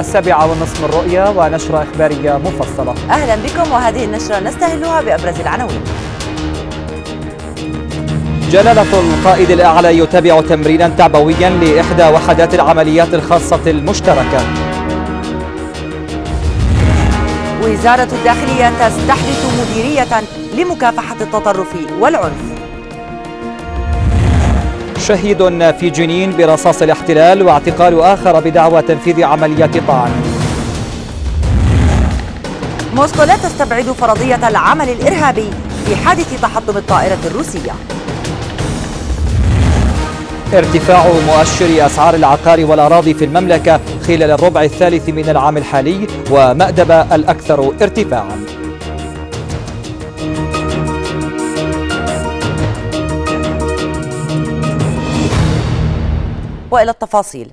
السابعة والنصف من رؤية ونشرة إخبارية مفصلة أهلا بكم وهذه النشرة نستهلها بأبرز العناوين جلالة القائد الأعلى يتابع تمرينا تعبويا لإحدى وحدات العمليات الخاصة المشتركة وزارة الداخلية تستحدث مديرية لمكافحة التطرف والعنف شهيد في جنين برصاص الاحتلال واعتقال آخر بدعوى تنفيذ عملية طعن موسكو لا تستبعد فرضية العمل الإرهابي في حادث تحطم الطائرة الروسية ارتفاع مؤشر أسعار العقار والأراضي في المملكة خلال الربع الثالث من العام الحالي ومأدب الأكثر ارتفاعاً والى التفاصيل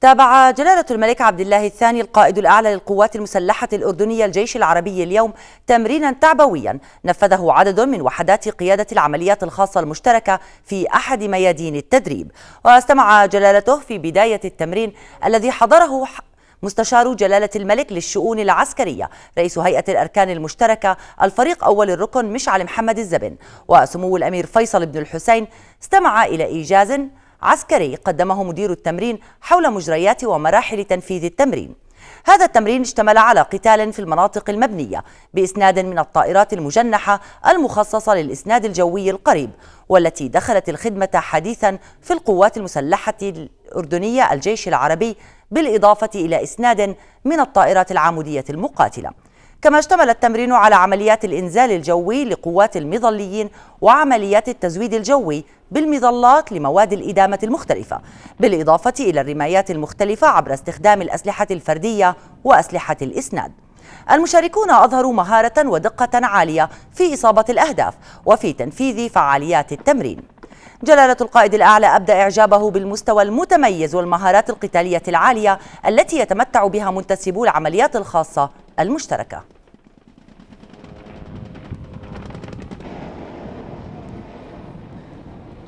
تابع جلالة الملك عبد الله الثاني القائد الأعلى للقوات المسلحة الأردنية الجيش العربي اليوم تمرينا تعبويا نفذه عدد من وحدات قيادة العمليات الخاصة المشتركة في أحد ميادين التدريب واستمع جلالته في بداية التمرين الذي حضره مستشار جلالة الملك للشؤون العسكرية رئيس هيئة الأركان المشتركة الفريق أول الركن مشعل محمد الزبن وسمو الأمير فيصل بن الحسين استمع إلى إيجاز عسكري قدمه مدير التمرين حول مجريات ومراحل تنفيذ التمرين هذا التمرين اشتمل على قتال في المناطق المبنية بإسناد من الطائرات المجنحة المخصصة للإسناد الجوي القريب والتي دخلت الخدمة حديثا في القوات المسلحة الأردنية الجيش العربي بالإضافة إلى إسناد من الطائرات العمودية المقاتلة كما اشتمل التمرين على عمليات الإنزال الجوي لقوات المظليين وعمليات التزويد الجوي بالمظلات لمواد الإدامة المختلفة بالإضافة إلى الرمايات المختلفة عبر استخدام الأسلحة الفردية وأسلحة الإسناد المشاركون أظهروا مهارة ودقة عالية في إصابة الأهداف وفي تنفيذ فعاليات التمرين جلالة القائد الأعلى أبدى إعجابه بالمستوى المتميز والمهارات القتالية العالية التي يتمتع بها منتسبو العمليات الخاصة المشتركة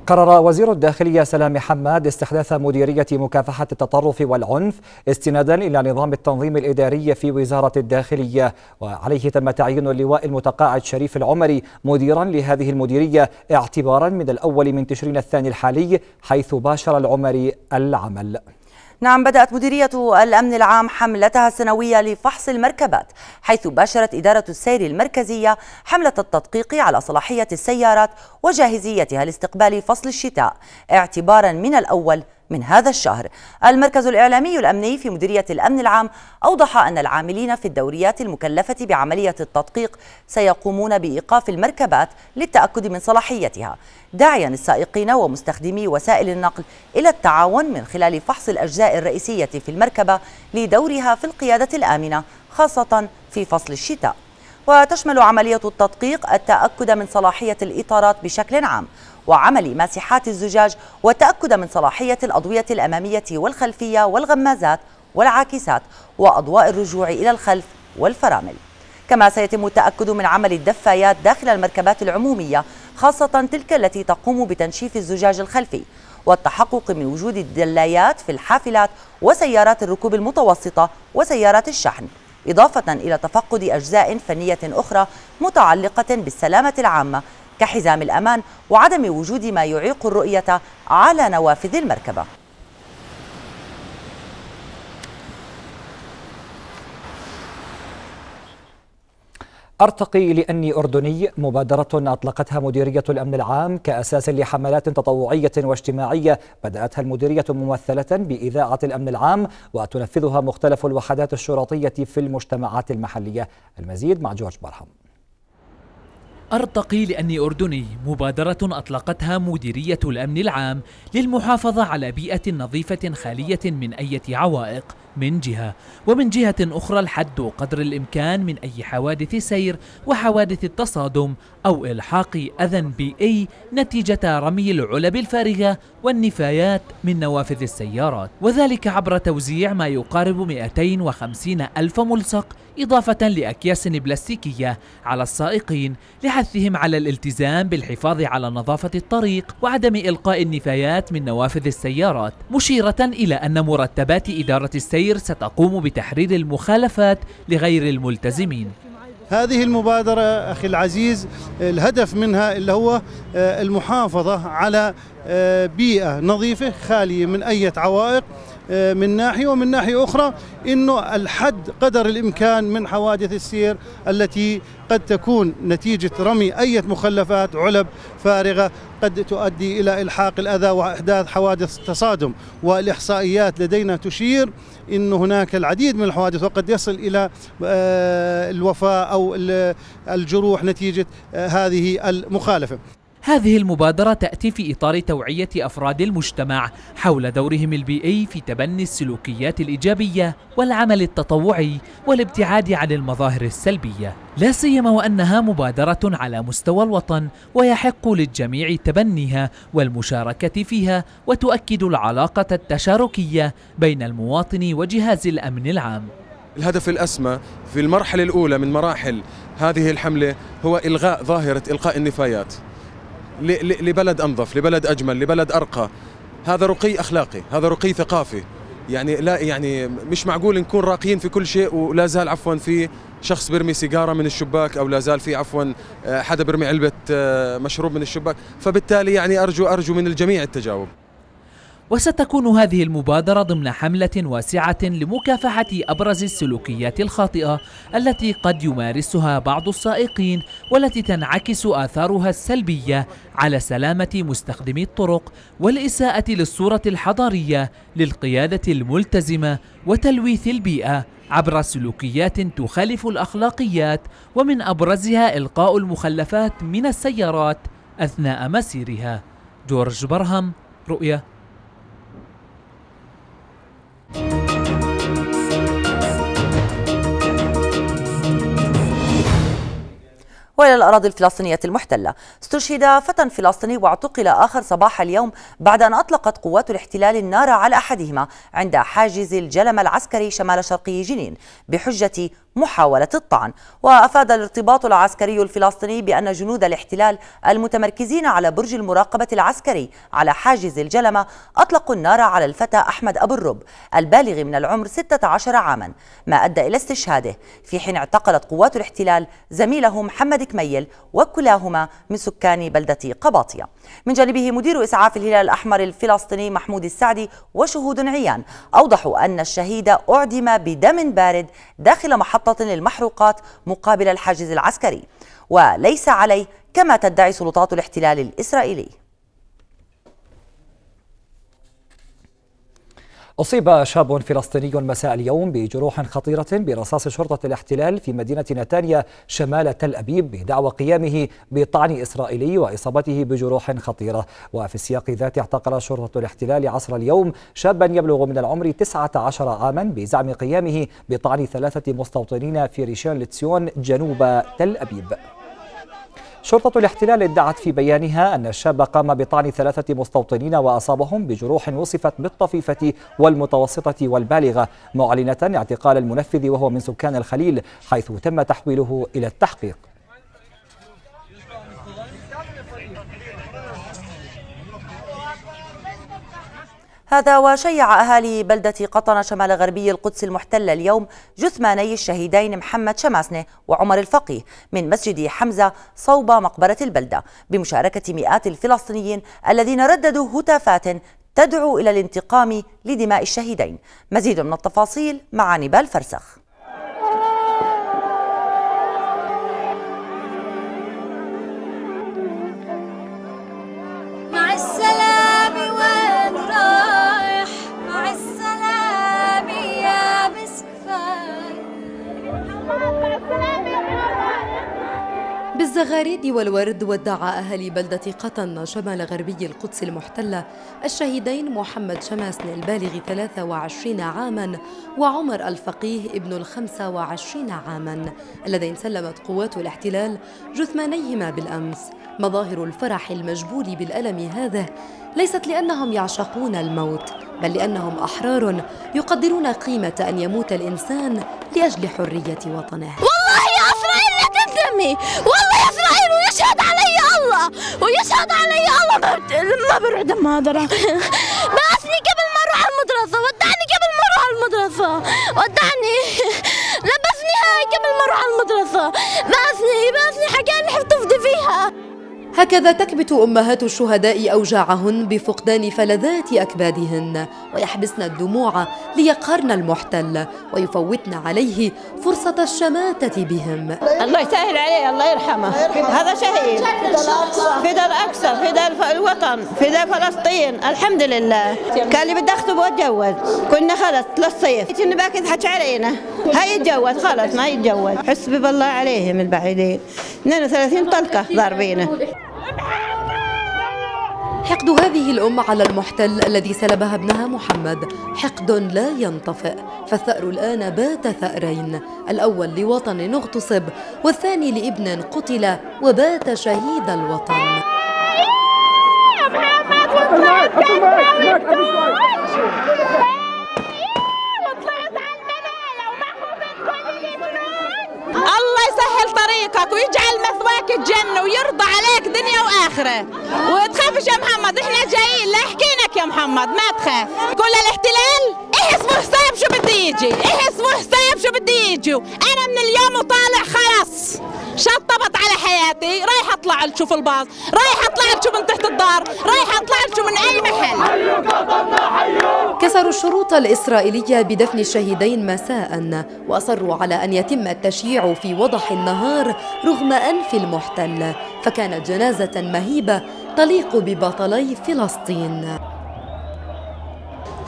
قرر وزير الداخلية سلام حماد استحداث مديرية مكافحة التطرف والعنف استنادا إلى نظام التنظيم الإداري في وزارة الداخلية وعليه تم تعيين اللواء المتقاعد شريف العمري مديرا لهذه المديرية اعتبارا من الأول من تشرين الثاني الحالي حيث باشر العمري العمل نعم بدأت مديرية الأمن العام حملتها السنوية لفحص المركبات حيث باشرت إدارة السير المركزية حملة التدقيق على صلاحية السيارات وجاهزيتها لاستقبال فصل الشتاء اعتبارا من الأول من هذا الشهر المركز الإعلامي الأمني في مديرية الأمن العام أوضح أن العاملين في الدوريات المكلفة بعملية التدقيق سيقومون بإيقاف المركبات للتأكد من صلاحيتها داعيا السائقين ومستخدمي وسائل النقل إلى التعاون من خلال فحص الأجزاء الرئيسية في المركبة لدورها في القيادة الآمنة خاصة في فصل الشتاء وتشمل عملية التدقيق التأكد من صلاحية الإطارات بشكل عام وعمل ماسحات الزجاج والتأكد من صلاحية الأضوية الأمامية والخلفية والغمازات والعاكسات وأضواء الرجوع إلى الخلف والفرامل كما سيتم التأكد من عمل الدفايات داخل المركبات العمومية خاصة تلك التي تقوم بتنشيف الزجاج الخلفي والتحقق من وجود الدلايات في الحافلات وسيارات الركوب المتوسطة وسيارات الشحن إضافة إلى تفقد أجزاء فنية أخرى متعلقة بالسلامة العامة كحزام الأمان وعدم وجود ما يعيق الرؤية على نوافذ المركبة أرتقي لأني أردني مبادرة أطلقتها مديرية الأمن العام كأساس لحملات تطوعية واجتماعية بدأتها المديرية ممثلة بإذاعة الأمن العام وتنفذها مختلف الوحدات الشرطية في المجتمعات المحلية المزيد مع جورج برهم أرتقي لأني أردني مبادرة أطلقتها مديرية الأمن العام للمحافظة على بيئة نظيفة خالية من أي عوائق من جهة ومن جهة أخرى الحد قدر الإمكان من أي حوادث سير وحوادث التصادم أو إلحاق أذى بيئي نتيجة رمي العلب الفارغة والنفايات من نوافذ السيارات وذلك عبر توزيع ما يقارب 250 ألف ملصق إضافة لأكياس بلاستيكية على السائقين لحثهم على الالتزام بالحفاظ على نظافة الطريق وعدم إلقاء النفايات من نوافذ السيارات مشيرة إلى أن مرتبات إدارة السير التحرير ستقوم بتحرير المخالفات لغير الملتزمين هذه المبادرة أخي العزيز الهدف منها اللي هو آه، المحافظة على آه، بيئة نظيفة خالية من أي عوائق آه، من ناحية ومن ناحية أخرى أنه الحد قدر الإمكان من حوادث السير التي قد تكون نتيجة رمي أي مخلفات علب فارغة قد تؤدي إلى إلحاق الأذى وإحداث حوادث تصادم والإحصائيات لدينا تشير أن هناك العديد من الحوادث وقد يصل إلى آه، الوفاة أو الجروح نتيجة هذه المخالفة هذه المبادرة تأتي في إطار توعية أفراد المجتمع حول دورهم البيئي في تبني السلوكيات الإيجابية والعمل التطوعي والابتعاد عن المظاهر السلبية لا سيما وأنها مبادرة على مستوى الوطن ويحق للجميع تبنيها والمشاركة فيها وتؤكد العلاقة التشاركية بين المواطن وجهاز الأمن العام الهدف الأسمى في المرحلة الأولى من مراحل هذه الحملة هو إلغاء ظاهرة إلقاء النفايات لبلد انظف لبلد اجمل لبلد ارقى هذا رقي اخلاقي هذا رقي ثقافي يعني لا يعني مش معقول نكون راقيين في كل شيء ولا زال عفوا في شخص برمي سيجاره من الشباك او لا زال في عفوا آه، حدا برمي علبه آه، مشروب من الشباك فبالتالي يعني ارجو ارجو من الجميع التجاوب وستكون هذه المبادرة ضمن حملة واسعة لمكافحة أبرز السلوكيات الخاطئة التي قد يمارسها بعض السائقين والتي تنعكس آثارها السلبية على سلامة مستخدمي الطرق والإساءة للصورة الحضارية للقيادة الملتزمة وتلويث البيئة عبر سلوكيات تخالف الأخلاقيات ومن أبرزها إلقاء المخلفات من السيارات أثناء مسيرها جورج برهم رؤية والى الاراضي الفلسطينيه المحتله استشهد فتى فلسطيني واعتقل اخر صباح اليوم بعد ان اطلقت قوات الاحتلال النار على احدهما عند حاجز الجلم العسكري شمال شرقي جنين بحجه محاولة الطعن وأفاد الارتباط العسكري الفلسطيني بأن جنود الاحتلال المتمركزين على برج المراقبة العسكري على حاجز الجلمة أطلقوا النار على الفتى أحمد أبو الرب البالغ من العمر 16 عاما ما أدى إلى استشهاده في حين اعتقلت قوات الاحتلال زميله محمد كميل وكلاهما من سكان بلدة قباطية من جانبه مدير إسعاف الهلال الأحمر الفلسطيني محمود السعدي وشهود عيان أوضحوا أن الشهيد أعدم بدم بارد داخل محطة محطة للمحروقات مقابل الحاجز العسكري وليس عليه كما تدعي سلطات الاحتلال الإسرائيلي أصيب شاب فلسطيني مساء اليوم بجروح خطيرة برصاص شرطة الاحتلال في مدينة نتانيا شمال تل أبيب بدعوى قيامه بطعن إسرائيلي وإصابته بجروح خطيرة وفي السياق ذاته اعتقل شرطة الاحتلال عصر اليوم شابا يبلغ من العمر 19 عاما بزعم قيامه بطعن ثلاثة مستوطنين في ريشان لتسيون جنوب تل أبيب شرطة الاحتلال ادعت في بيانها أن الشاب قام بطعن ثلاثة مستوطنين وأصابهم بجروح وصفت بالطفيفة والمتوسطة والبالغة معلنة اعتقال المنفذ وهو من سكان الخليل حيث تم تحويله إلى التحقيق هذا وشيع أهالي بلدة قطنة شمال غربي القدس المحتلة اليوم جثماني الشهيدين محمد شماسنة وعمر الفقيه من مسجد حمزة صوب مقبرة البلدة بمشاركة مئات الفلسطينيين الذين رددوا هتافات تدعو إلى الانتقام لدماء الشهيدين مزيد من التفاصيل مع نبال فرسخ الزغاريد والورد ودع أهالي بلدة قطن شمال غربي القدس المحتلة الشهيدين محمد شماسن البالغ 23 عاما وعمر الفقيه ابن الخمسة وعشرين عاما اللذين سلمت قوات الاحتلال جثمانيهما بالأمس مظاهر الفرح المجبول بالألم هذا ليست لأنهم يعشقون الموت بل لأنهم أحرار يقدرون قيمة أن يموت الإنسان لأجل حرية وطنه امي والله يا اسرائيل ويشهد علي الله ويشهد علي الله ما برعد ما ادري بعثني قبل ما اروح المدرسه ودعني قبل ما اروح المدرسه ودعني لبسني هاي قبل ما اروح المدرسه بعثني بعثني حاجه حفظت فيها هكذا تكبت أمهات الشهداء أوجاعهن بفقدان فلذات أكبادهن ويحبسن الدموع ليقهرن المحتل ويفوتن عليه فرصة الشماتة بهم الله يسهل عليه الله يرحمه هذا شهيد فداء الأقصى فداء الوطن فداء فلسطين الحمد لله كان اللي بدي أخطب وأتجوز كنا خلص للصيف كنا باكي يضحك علينا هاي يتجوز خلص ما يتجوز حسبي بالله عليهم البعيدين 32 طلقة ضاربينه حقد هذه الأم على المحتل الذي سلبها ابنها محمد حقد لا ينطفئ فالثأر الآن بات ثأرين الأول لوطن اغتصب والثاني لابن قتل وبات شهيد الوطن محمد يديك الجنة ويرضى عليك دنيا وآخرة وتخافش يا محمد احنا جايين لا يا محمد ما تخاف كل الاحتلال ايه اسمه حسين شو بده يجي ايه اسمه حسين شو بده يجي انا من اليوم وطالع خلاص شطبت على حياتي رايح اطلع اشوف الباص رايح اطلع اشوف من تحت الدار رايح اطلع اشوف من اي محل كسروا الشروط الاسرائيليه بدفن الشهيدين مساء واصروا على ان يتم التشييع في وضح النهار رغم انف المحتل فكانت جنازه مهيبه تليق ببطلي فلسطين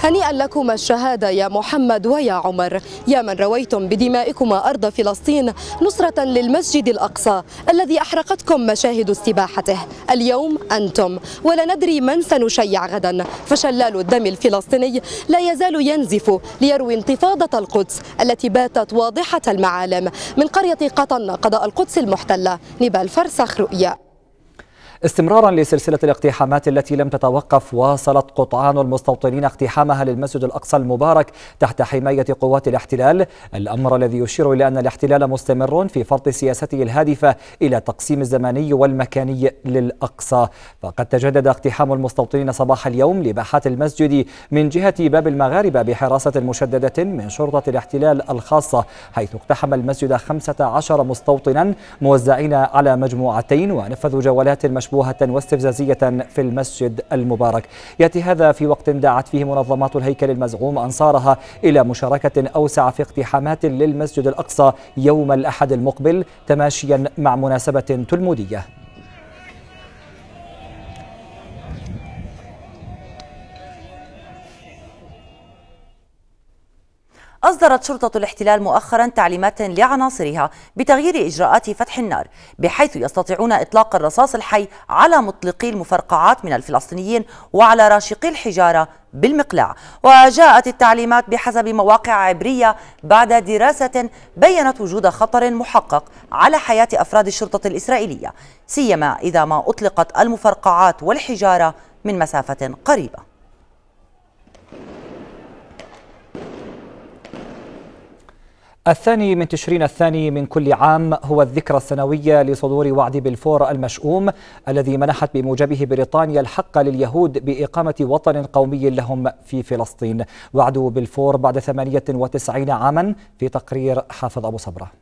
هنيئا لكما الشهادة يا محمد ويا عمر يا من رويتم بدمائكما أرض فلسطين نصرة للمسجد الأقصى الذي أحرقتكم مشاهد استباحته اليوم أنتم ولا ندري من سنشيع غدا فشلال الدم الفلسطيني لا يزال ينزف ليروي انتفاضة القدس التي باتت واضحة المعالم من قرية قطن قضاء القدس المحتلة نبال فرسخ رؤيا استمرارا لسلسلة الاقتحامات التي لم تتوقف واصلت قطعان المستوطنين اقتحامها للمسجد الأقصى المبارك تحت حماية قوات الاحتلال الأمر الذي يشير إلى أن الاحتلال مستمر في فرض سياسته الهادفة إلى تقسيم الزماني والمكاني للأقصى فقد تجدد اقتحام المستوطنين صباح اليوم لباحات المسجد من جهة باب المغاربة بحراسة مشددة من شرطة الاحتلال الخاصة حيث اقتحم المسجد 15 مستوطنا موزعين على مجموعتين ونفذوا جولات مشروعة مشبوهة واستفزازية في المسجد المبارك يأتي هذا في وقت دعت فيه منظمات الهيكل المزعوم أنصارها إلى مشاركة أوسع في اقتحامات للمسجد الأقصى يوم الأحد المقبل تماشيا مع مناسبة تلمودية أصدرت شرطة الاحتلال مؤخرا تعليمات لعناصرها بتغيير إجراءات فتح النار بحيث يستطيعون إطلاق الرصاص الحي على مطلقي المفرقعات من الفلسطينيين وعلى راشقي الحجارة بالمقلاع وجاءت التعليمات بحسب مواقع عبرية بعد دراسة بيّنت وجود خطر محقق على حياة أفراد الشرطة الإسرائيلية سيما إذا ما أطلقت المفرقعات والحجارة من مسافة قريبة الثاني من تشرين الثاني من كل عام هو الذكرى السنوية لصدور وعد بلفور المشؤوم الذي منحت بموجبه بريطانيا الحق لليهود بإقامة وطن قومي لهم في فلسطين وعد بلفور بعد 98 عاما في تقرير حافظ أبو صبرة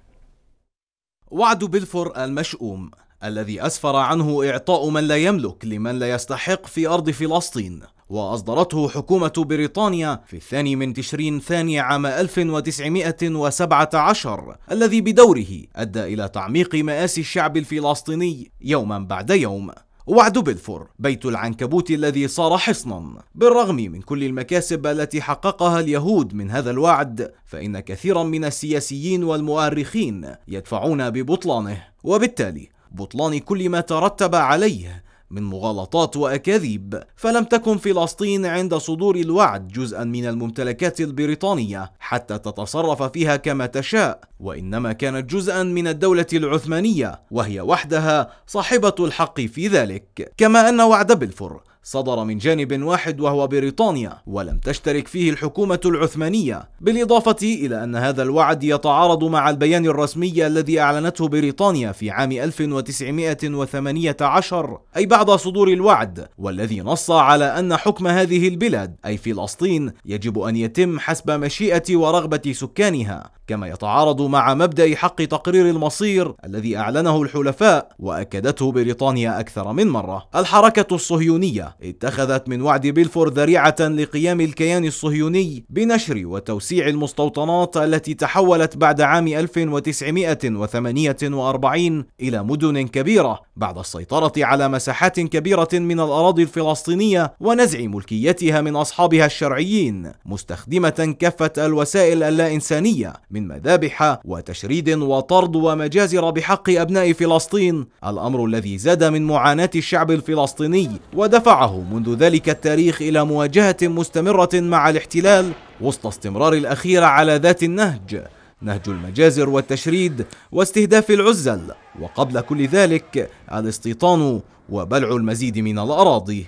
وعد بلفور المشؤوم الذي أسفر عنه إعطاء من لا يملك لمن لا يستحق في أرض فلسطين وأصدرته حكومة بريطانيا في الثاني من تشرين ثاني عام 1917 الذي بدوره أدى إلى تعميق مآسي الشعب الفلسطيني يوما بعد يوم وعد بلفور بيت العنكبوت الذي صار حصنا بالرغم من كل المكاسب التي حققها اليهود من هذا الوعد فإن كثيرا من السياسيين والمؤرخين يدفعون ببطلانه وبالتالي بطلان كل ما ترتب عليه من مغالطات وأكاذيب فلم تكن فلسطين عند صدور الوعد جزءا من الممتلكات البريطانية حتى تتصرف فيها كما تشاء وإنما كانت جزءا من الدولة العثمانية وهي وحدها صاحبة الحق في ذلك كما أن وعد بلفور صدر من جانب واحد وهو بريطانيا ولم تشترك فيه الحكومة العثمانية بالإضافة إلى أن هذا الوعد يتعارض مع البيان الرسمي الذي أعلنته بريطانيا في عام 1918 أي بعد صدور الوعد والذي نص على أن حكم هذه البلاد أي فلسطين يجب أن يتم حسب مشيئة ورغبة سكانها كما يتعارض مع مبدأ حق تقرير المصير الذي أعلنه الحلفاء وأكدته بريطانيا أكثر من مرة الحركة الصهيونية اتخذت من وعد بلفور ذريعة لقيام الكيان الصهيوني بنشر وتوسيع المستوطنات التي تحولت بعد عام 1948 إلى مدن كبيرة بعد السيطرة على مساحات كبيرة من الأراضي الفلسطينية ونزع ملكيتها من أصحابها الشرعيين مستخدمة كافة الوسائل اللا إنسانية من مذابح وتشريد وطرد ومجازر بحق أبناء فلسطين الأمر الذي زاد من معاناة الشعب الفلسطيني ودفعه منذ ذلك التاريخ إلى مواجهة مستمرة مع الاحتلال وسط استمرار الأخير على ذات النهج نهج المجازر والتشريد واستهداف العزل وقبل كل ذلك الاستيطان وبلع المزيد من الأراضي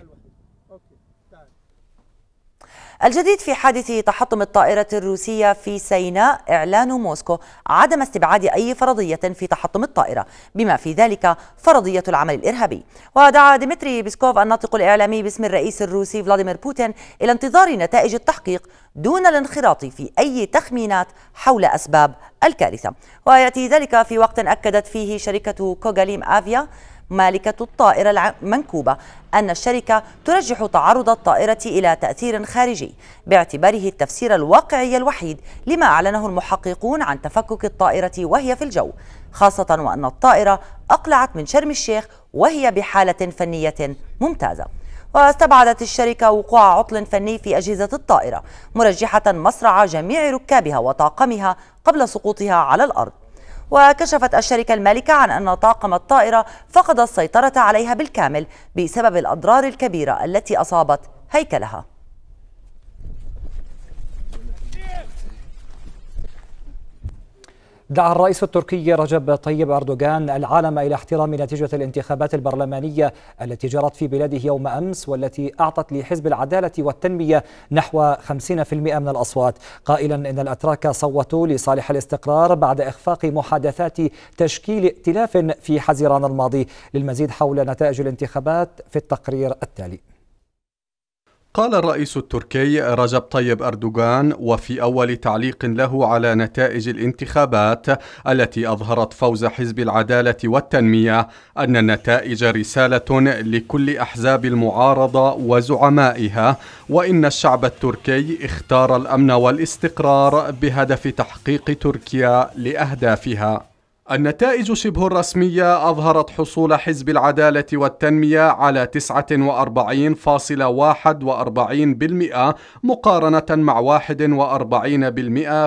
الجديد في حادث تحطم الطائرة الروسية في سيناء إعلان موسكو عدم استبعاد أي فرضية في تحطم الطائرة بما في ذلك فرضية العمل الإرهابي ودعا ديمتري بيسكوف الناطق الإعلامي باسم الرئيس الروسي فلاديمير بوتين إلى انتظار نتائج التحقيق دون الانخراط في أي تخمينات حول أسباب الكارثة ويأتي ذلك في وقت أكدت فيه شركة كوغاليم آفيا مالكة الطائرة المنكوبة أن الشركة ترجح تعرض الطائرة إلى تأثير خارجي باعتباره التفسير الواقعي الوحيد لما أعلنه المحققون عن تفكك الطائرة وهي في الجو خاصة وأن الطائرة أقلعت من شرم الشيخ وهي بحالة فنية ممتازة واستبعدت الشركة وقوع عطل فني في أجهزة الطائرة مرجحة مصرع جميع ركابها وطاقمها قبل سقوطها على الأرض وكشفت الشركة المالكة عن أن طاقم الطائرة فقد السيطرة عليها بالكامل بسبب الأضرار الكبيرة التي أصابت هيكلها دعا الرئيس التركي رجب طيب أردوغان العالم إلى احترام نتيجة الانتخابات البرلمانية التي جرت في بلاده يوم أمس والتي أعطت لحزب العدالة والتنمية نحو 50% من الأصوات قائلا إن الأتراك صوتوا لصالح الاستقرار بعد إخفاق محادثات تشكيل ائتلاف في حزيران الماضي للمزيد حول نتائج الانتخابات في التقرير التالي قال الرئيس التركي رجب طيب أردوغان وفي أول تعليق له على نتائج الانتخابات التي أظهرت فوز حزب العدالة والتنمية أن النتائج رسالة لكل أحزاب المعارضة وزعمائها وإن الشعب التركي اختار الأمن والاستقرار بهدف تحقيق تركيا لأهدافها النتائج شبه الرسمية أظهرت حصول حزب العدالة والتنمية على 49.41% مقارنة مع 41%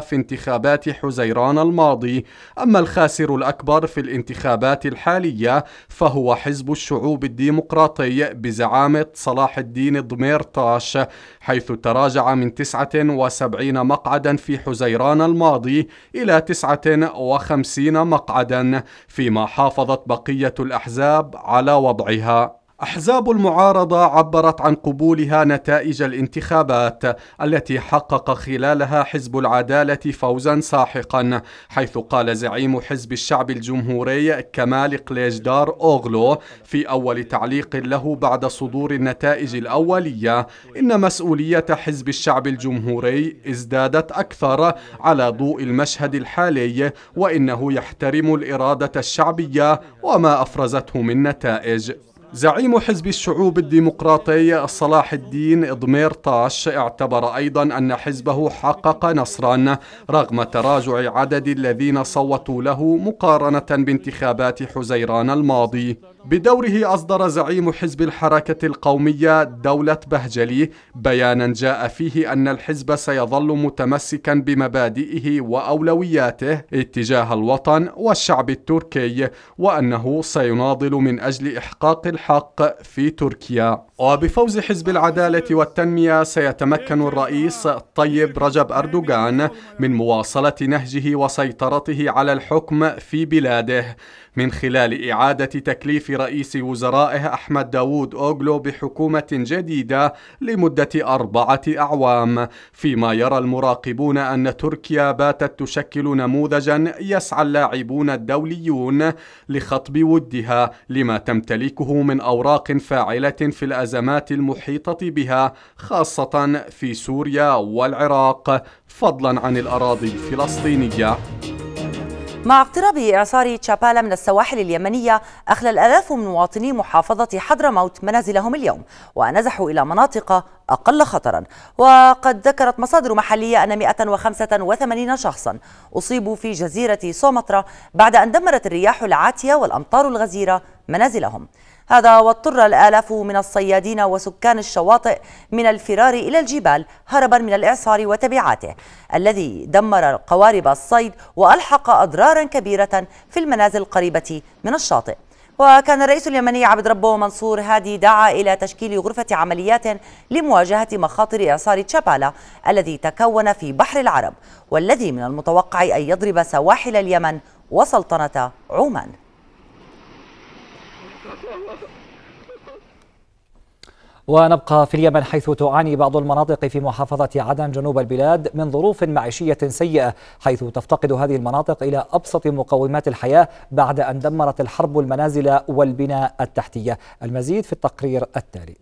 في انتخابات حزيران الماضي، أما الخاسر الأكبر في الانتخابات الحالية فهو حزب الشعوب الديمقراطي بزعامة صلاح الدين ضميرطاش، حيث تراجع من 79 مقعدا في حزيران الماضي إلى 59 مقعد. مقعدا فيما حافظت بقية الأحزاب على وضعها أحزاب المعارضة عبرت عن قبولها نتائج الانتخابات التي حقق خلالها حزب العدالة فوزا ساحقا حيث قال زعيم حزب الشعب الجمهوري كمال قليجدار أوغلو في أول تعليق له بعد صدور النتائج الأولية إن مسؤولية حزب الشعب الجمهوري ازدادت أكثر على ضوء المشهد الحالي وإنه يحترم الإرادة الشعبية وما أفرزته من نتائج زعيم حزب الشعوب الديمقراطي صلاح الدين إضمير طاش اعتبر أيضا أن حزبه حقق نصرا رغم تراجع عدد الذين صوتوا له مقارنة بانتخابات حزيران الماضي بدوره أصدر زعيم حزب الحركة القومية دولة بهجلي بيانا جاء فيه أن الحزب سيظل متمسكا بمبادئه وأولوياته اتجاه الوطن والشعب التركي وأنه سيناضل من أجل إحقاق الحق في تركيا وبفوز حزب العدالة والتنمية سيتمكن الرئيس طيب رجب أردوغان من مواصلة نهجه وسيطرته على الحكم في بلاده من خلال إعادة تكليف رئيس وزرائه أحمد داوود أوغلو بحكومة جديدة لمدة أربعة أعوام فيما يرى المراقبون أن تركيا باتت تشكل نموذجا يسعى اللاعبون الدوليون لخطب ودها لما تمتلكه من أوراق فاعلة في الأزمات المحيطة بها خاصة في سوريا والعراق فضلا عن الأراضي الفلسطينية مع اقتراب إعصار تشابالا من السواحل اليمنية أخلى الآلاف من مواطني محافظة حضرموت منازلهم اليوم ونزحوا إلى مناطق أقل خطرا وقد ذكرت مصادر محلية أن 185 شخصا أصيبوا في جزيرة سومطرة بعد أن دمرت الرياح العاتية والأمطار الغزيرة منازلهم هذا واضطر الآلاف من الصيادين وسكان الشواطئ من الفرار إلى الجبال هربا من الإعصار وتبعاته الذي دمر قوارب الصيد وألحق أضرارا كبيرة في المنازل القريبة من الشاطئ وكان الرئيس اليمني عبد ربه منصور هادي دعا إلى تشكيل غرفة عمليات لمواجهة مخاطر إعصار تشابالا الذي تكون في بحر العرب والذي من المتوقع أن يضرب سواحل اليمن وسلطنة عمان ونبقى في اليمن حيث تعاني بعض المناطق في محافظة عدن جنوب البلاد من ظروف معيشية سيئة حيث تفتقد هذه المناطق إلى أبسط مقومات الحياة بعد أن دمرت الحرب المنازل والبناء التحتية المزيد في التقرير التالي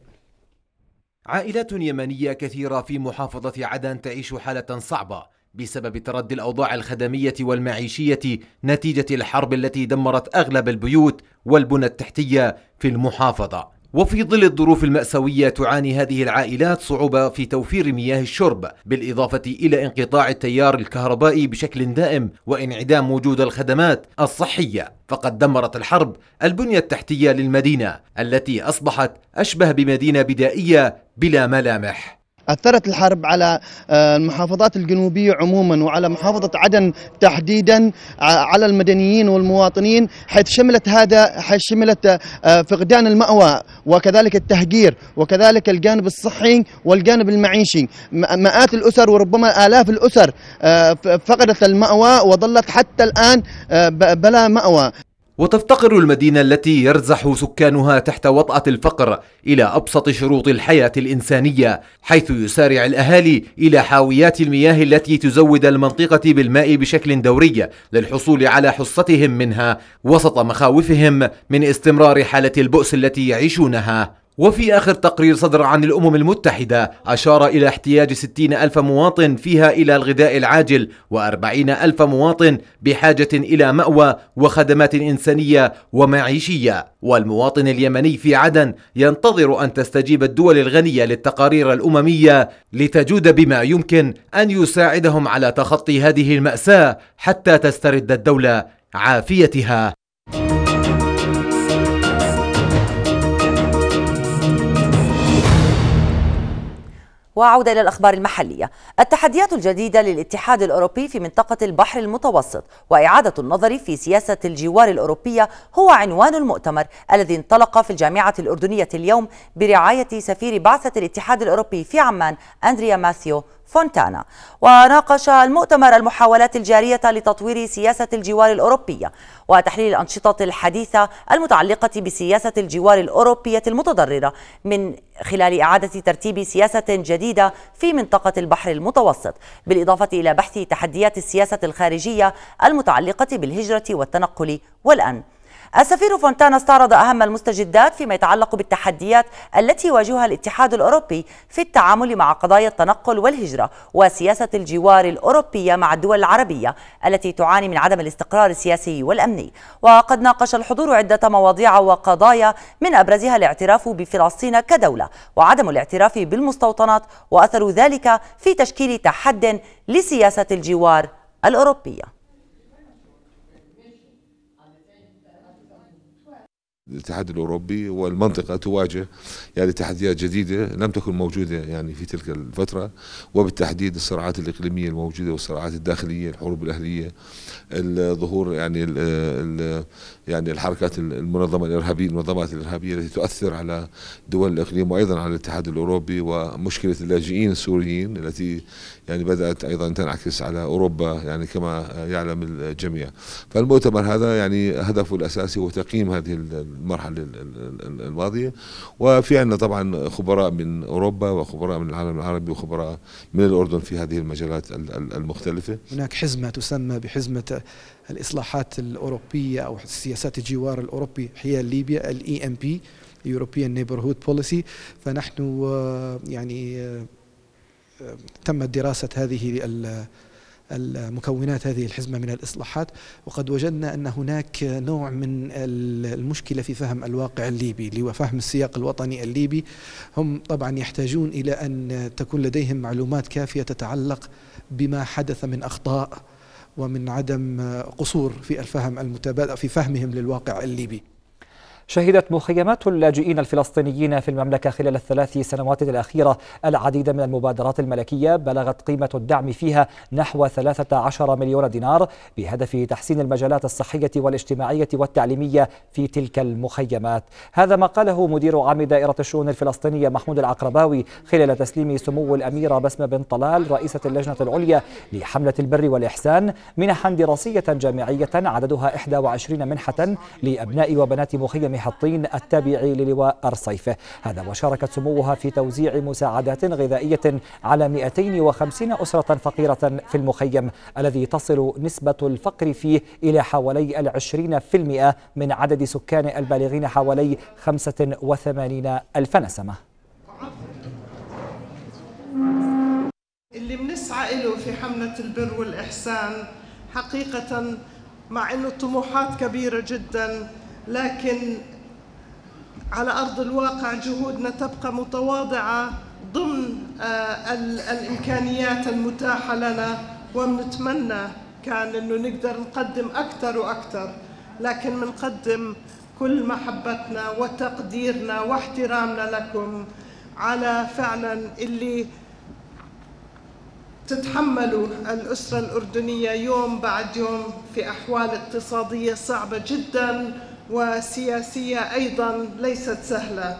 عائلات يمنية كثيرة في محافظة عدن تعيش حالة صعبة بسبب تردي الاوضاع الخدميه والمعيشيه نتيجه الحرب التي دمرت اغلب البيوت والبنى التحتيه في المحافظه وفي ظل الظروف المأساوية تعاني هذه العائلات صعوبة في توفير مياه الشرب بالإضافة إلى انقطاع التيار الكهربائي بشكل دائم وانعدام وجود الخدمات الصحية فقد دمرت الحرب البنية التحتية للمدينة التي أصبحت أشبه بمدينة بدائية بلا ملامح أثرت الحرب على آه، المحافظات الجنوبية عموما وعلى محافظة عدن تحديدا على المدنيين والمواطنين حيث شملت هذا حيث شملت آه، فقدان المأوى وكذلك التهجير وكذلك الجانب الصحي والجانب المعيشي مئات الأسر وربما آلاف الأسر آه، فقدت المأوى وظلت حتى الآن بلا مأوى وتفتقر المدينة التي يرزح سكانها تحت وطأة الفقر إلى أبسط شروط الحياة الإنسانية حيث يسارع الأهالي إلى حاويات المياه التي تزود المنطقة بالماء بشكل دوري للحصول على حصتهم منها وسط مخاوفهم من استمرار حالة البؤس التي يعيشونها وفي آخر تقرير صدر عن الأمم المتحدة أشار إلى احتياج 60 ألف مواطن فيها إلى الغذاء العاجل و40 ألف مواطن بحاجة إلى مأوى وخدمات إنسانية ومعيشية والمواطن اليمني في عدن ينتظر أن تستجيب الدول الغنية للتقارير الأممية لتجود بما يمكن أن يساعدهم على تخطي هذه المأساة حتى تسترد الدولة عافيتها وعودة إلى الأخبار المحلية التحديات الجديدة للاتحاد الأوروبي في منطقة البحر المتوسط وإعادة النظر في سياسة الجوار الأوروبية هو عنوان المؤتمر الذي انطلق في الجامعة الأردنية اليوم برعاية سفير بعثة الاتحاد الأوروبي في عمان أندريا ماثيو فونتانا وناقش المؤتمر المحاولات الجارية لتطوير سياسة الجوار الأوروبية وتحليل الأنشطة الحديثة المتعلقة بسياسة الجوار الأوروبية المتضررة من خلال إعادة ترتيب سياسة جديدة في منطقة البحر المتوسط بالإضافة إلى بحث تحديات السياسة الخارجية المتعلقة بالهجرة والتنقل والأمن السفير فونتانا استعرض أهم المستجدات فيما يتعلق بالتحديات التي يواجهها الاتحاد الأوروبي في التعامل مع قضايا التنقل والهجرة وسياسة الجوار الأوروبية مع الدول العربية التي تعاني من عدم الاستقرار السياسي والأمني وقد ناقش الحضور عدة مواضيع وقضايا من أبرزها الاعتراف بفلسطين كدولة وعدم الاعتراف بالمستوطنات وأثر ذلك في تشكيل تحد لسياسة الجوار الأوروبية الاتحاد الاوروبي والمنطقه تواجه يعني تحديات جديده لم تكن موجوده يعني في تلك الفتره وبالتحديد الصراعات الاقليميه الموجوده والصراعات الداخليه الحروب الاهليه الظهور يعني يعني الحركات المنظمة الإرهابية المنظمات الإرهابية التي تؤثر على دول الإقليم وأيضا على الاتحاد الأوروبي ومشكلة اللاجئين السوريين التي يعني بدأت أيضا تنعكس على أوروبا يعني كما يعلم الجميع فالمؤتمر هذا يعني هدفه الأساسي هو تقييم هذه المرحلة الماضية وفي عندنا طبعا خبراء من أوروبا وخبراء من العالم العربي وخبراء من الأردن في هذه المجالات المختلفة هناك حزمة تسمى بحزمة الإصلاحات الأوروبية أو سياسات الجوار الأوروبي حيال ليبيا الإي إم e بي European Neighborhood Policy فنحن آه، يعني آه، تم دراسة هذه المكونات هذه الحزمة من الإصلاحات وقد وجدنا أن هناك نوع من المشكلة في فهم الواقع الليبي وفهم السياق الوطني الليبي هم طبعا يحتاجون إلى أن تكون لديهم معلومات كافية تتعلق بما حدث من أخطاء ومن عدم قصور في الفهم المتبادل في فهمهم للواقع الليبي شهدت مخيمات اللاجئين الفلسطينيين في المملكة خلال الثلاث سنوات الأخيرة العديد من المبادرات الملكية بلغت قيمة الدعم فيها نحو 13 مليون دينار بهدف تحسين المجالات الصحية والاجتماعية والتعليمية في تلك المخيمات هذا ما قاله مدير عام دائرة الشؤون الفلسطينية محمود العقرباوي خلال تسليم سمو الأميرة بسمة بن طلال رئيسة اللجنة العليا لحملة البر والإحسان منحا دراسية جامعية عددها 21 منحة لأبناء وبنات مخيم حطين التابع للواء أرصيف هذا وشاركت سموها في توزيع مساعدات غذائية على 250 أسرة فقيرة في المخيم الذي تصل نسبة الفقر فيه إلى حوالي العشرين في المئة من عدد سكان البالغين حوالي 85 ألف نسمة اللي بنسعى له في حملة البر والإحسان حقيقة مع أنه الطموحات كبيرة جداً لكن على أرض الواقع جهودنا تبقى متواضعة ضمن آه، الإمكانيات المتاحة لنا ونتمنى كان أنه نقدر نقدم أكثر وأكثر لكن بنقدم كل محبتنا وتقديرنا واحترامنا لكم على فعلا اللي تتحملوا الأسرة الأردنية يوم بعد يوم في أحوال اقتصادية صعبة جداً وسياسية أيضا ليست سهلة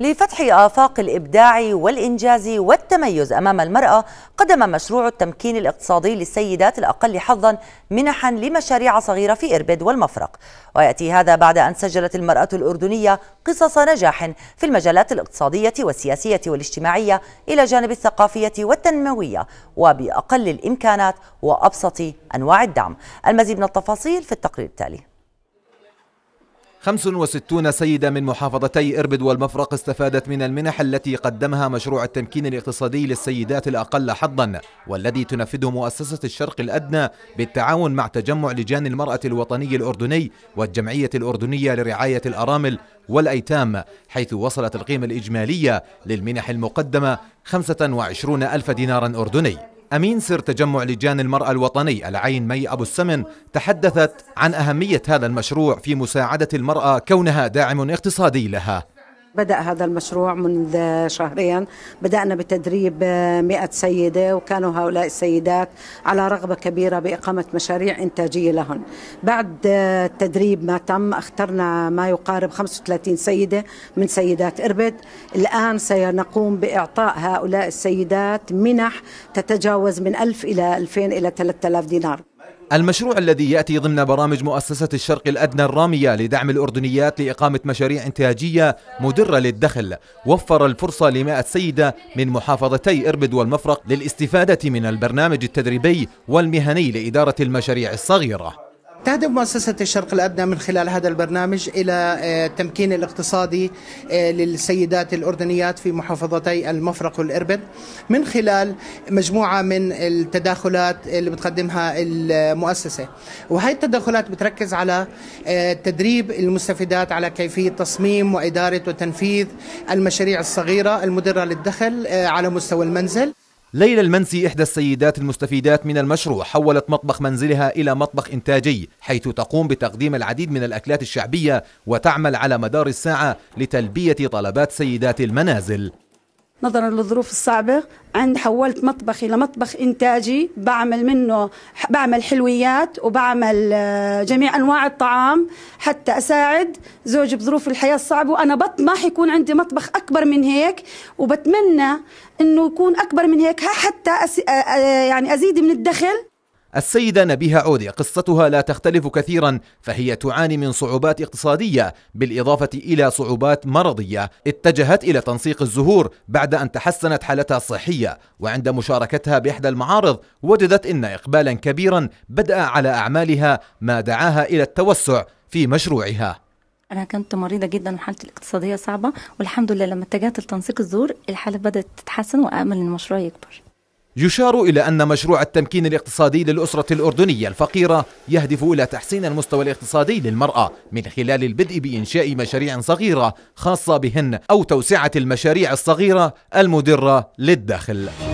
لفتح آفاق الإبداع والإنجاز والتميز أمام المرأة قدم مشروع التمكين الاقتصادي للسيدات الأقل حظا منحا لمشاريع صغيرة في إربد والمفرق ويأتي هذا بعد أن سجلت المرأة الأردنية قصص نجاح في المجالات الاقتصادية والسياسية والاجتماعية إلى جانب الثقافية والتنموية وبأقل الإمكانات وأبسط أنواع الدعم المزيد من التفاصيل في التقرير التالي 65 سيدة من محافظتي إربد والمفرق استفادت من المنح التي قدمها مشروع التمكين الاقتصادي للسيدات الأقل حظا والذي تنفذه مؤسسة الشرق الأدنى بالتعاون مع تجمع لجان المرأة الوطني الأردني والجمعية الأردنية لرعاية الأرامل والأيتام حيث وصلت القيمة الإجمالية للمنح المقدمة 25 ألف دينار أردني أمين سر تجمع لجان المرأة الوطني العين مي أبو السمن تحدثت عن أهمية هذا المشروع في مساعدة المرأة كونها داعم اقتصادي لها بدأ هذا المشروع منذ شهرين بدأنا بتدريب مئة سيدة وكانوا هؤلاء السيدات على رغبة كبيرة بإقامة مشاريع إنتاجية لهن بعد التدريب ما تم اخترنا ما يقارب 35 سيدة من سيدات إربد الآن سنقوم بإعطاء هؤلاء السيدات منح تتجاوز من 1000 إلى 2000 إلى 3000 دينار المشروع الذي يأتي ضمن برامج مؤسسة الشرق الأدنى الرامية لدعم الأردنيات لإقامة مشاريع إنتاجية مدرة للدخل وفر الفرصة لمائة سيدة من محافظتي إربد والمفرق للاستفادة من البرنامج التدريبي والمهني لإدارة المشاريع الصغيرة تهدف مؤسسة الشرق الأدنى من خلال هذا البرنامج إلى التمكين آه، الاقتصادي آه، للسيدات الأردنيات في محافظتي المفرق والإربد من خلال مجموعة من التداخلات اللي بتقدمها المؤسسة وهي التداخلات بتركز على آه، تدريب المستفيدات على كيفية تصميم وإدارة وتنفيذ المشاريع الصغيرة المدرة للدخل على مستوى المنزل ليلى المنسي إحدى السيدات المستفيدات من المشروع حولت مطبخ منزلها إلى مطبخ إنتاجي حيث تقوم بتقديم العديد من الأكلات الشعبية وتعمل على مدار الساعة لتلبية طلبات سيدات المنازل نظرا للظروف الصعبة عند حولت مطبخي لمطبخ إنتاجي بعمل منه بعمل حلويات وبعمل آه، جميع أنواع الطعام حتى أساعد زوجي بظروف الحياة الصعبة وأنا بطمح يكون عندي مطبخ أكبر من هيك وبتمنى إنه يكون أكبر من هيك حتى آه، آه، يعني أزيد من الدخل السيدة نبيها عودي قصتها لا تختلف كثيرا فهي تعاني من صعوبات اقتصادية بالإضافة إلى صعوبات مرضية اتجهت إلى تنسيق الزهور بعد أن تحسنت حالتها الصحية وعند مشاركتها بإحدى المعارض وجدت إن إقبالا كبيرا بدأ على أعمالها ما دعاها إلى التوسع في مشروعها انا كنت مريضه جدا وحالتي الاقتصاديه صعبه والحمد لله لما اتجهت لتنسيق الزهور الحاله بدات تتحسن وامل ان المشروع يكبر يشار إلى أن مشروع التمكين الاقتصادي للأسرة الأردنية الفقيرة يهدف إلى تحسين المستوى الاقتصادي للمرأة من خلال البدء بإنشاء مشاريع صغيرة خاصة بهن أو توسعة المشاريع الصغيرة المدرة للداخل